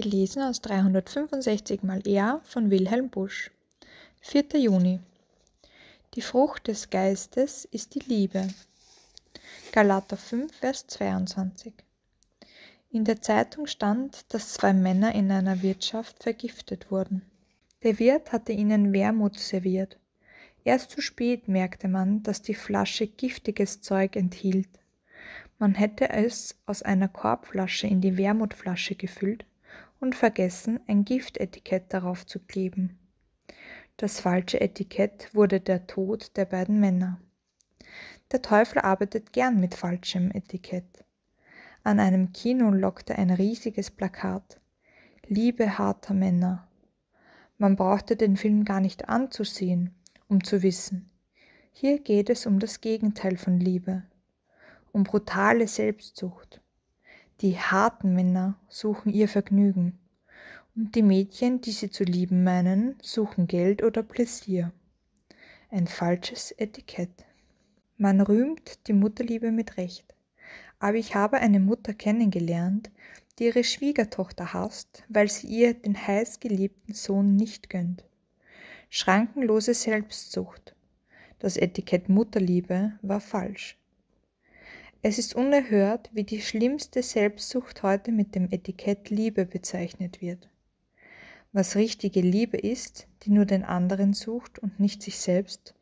Gelesen aus 365 mal R von Wilhelm Busch. 4. Juni. Die Frucht des Geistes ist die Liebe. Galater 5, Vers 22. In der Zeitung stand, dass zwei Männer in einer Wirtschaft vergiftet wurden. Der Wirt hatte ihnen Wermut serviert. Erst zu spät merkte man, dass die Flasche giftiges Zeug enthielt. Man hätte es aus einer Korbflasche in die Wermutflasche gefüllt, und vergessen, ein Giftetikett darauf zu kleben. Das falsche Etikett wurde der Tod der beiden Männer. Der Teufel arbeitet gern mit falschem Etikett. An einem Kino lockte ein riesiges Plakat. Liebe harter Männer. Man brauchte den Film gar nicht anzusehen, um zu wissen. Hier geht es um das Gegenteil von Liebe, um brutale Selbstsucht, die harten Männer suchen ihr Vergnügen, und die Mädchen, die sie zu lieben meinen, suchen Geld oder Pläsier. Ein falsches Etikett. Man rühmt die Mutterliebe mit Recht, aber ich habe eine Mutter kennengelernt, die ihre Schwiegertochter hasst, weil sie ihr den heiß geliebten Sohn nicht gönnt. Schrankenlose Selbstsucht. Das Etikett Mutterliebe war falsch. Es ist unerhört, wie die schlimmste Selbstsucht heute mit dem Etikett Liebe bezeichnet wird. Was richtige Liebe ist, die nur den anderen sucht und nicht sich selbst,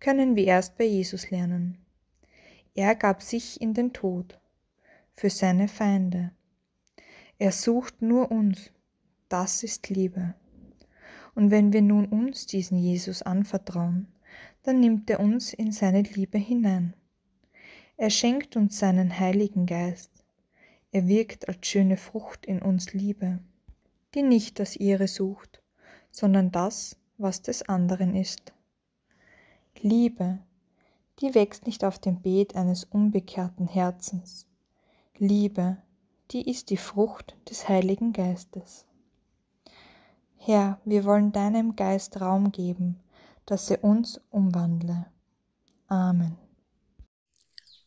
können wir erst bei Jesus lernen. Er gab sich in den Tod für seine Feinde. Er sucht nur uns. Das ist Liebe. Und wenn wir nun uns diesen Jesus anvertrauen, dann nimmt er uns in seine Liebe hinein. Er schenkt uns seinen Heiligen Geist. Er wirkt als schöne Frucht in uns Liebe, die nicht das ihre sucht, sondern das, was des anderen ist. Liebe, die wächst nicht auf dem Beet eines unbekehrten Herzens. Liebe, die ist die Frucht des Heiligen Geistes. Herr, wir wollen deinem Geist Raum geben, dass er uns umwandle. Amen.